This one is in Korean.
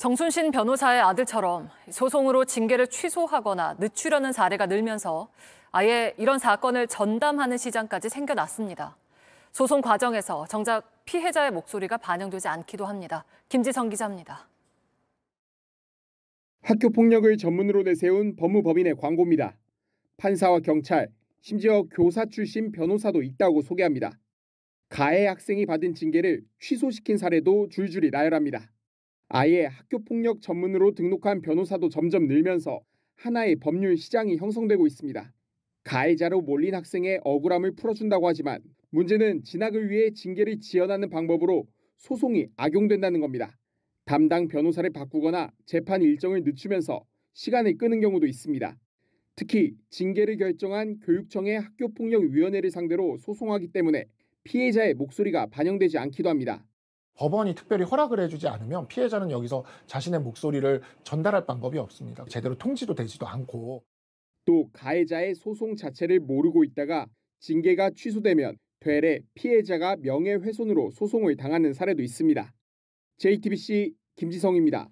정순신 변호사의 아들처럼 소송으로 징계를 취소하거나 늦추려는 사례가 늘면서 아예 이런 사건을 전담하는 시장까지 생겨났습니다. 소송 과정에서 정작 피해자의 목소리가 반영되지 않기도 합니다. 김지성 기자입니다. 학교 폭력을 전문으로 내세운 법무법인의 광고입니다. 판사와 경찰, 심지어 교사 출신 변호사도 있다고 소개합니다. 가해 학생이 받은 징계를 취소시킨 사례도 줄줄이 나열합니다. 아예 학교폭력 전문으로 등록한 변호사도 점점 늘면서 하나의 법률 시장이 형성되고 있습니다. 가해자로 몰린 학생의 억울함을 풀어준다고 하지만 문제는 진학을 위해 징계를 지연하는 방법으로 소송이 악용된다는 겁니다. 담당 변호사를 바꾸거나 재판 일정을 늦추면서 시간을 끄는 경우도 있습니다. 특히 징계를 결정한 교육청의 학교폭력위원회를 상대로 소송하기 때문에 피해자의 목소리가 반영되지 않기도 합니다. 법원이 특별히 허락을 해주지 않으면 피해자는 여기서 자신의 목소리를 전달할 방법이 없습니다. 제대로 통지도 되지도 않고 또 가해자의 소송 자체를 모르고 있다가 징계가 취소되면 되레 피해자가 명예훼손으로 소송을 당하는 사례도 있습니다. JTBC 김지성입니다.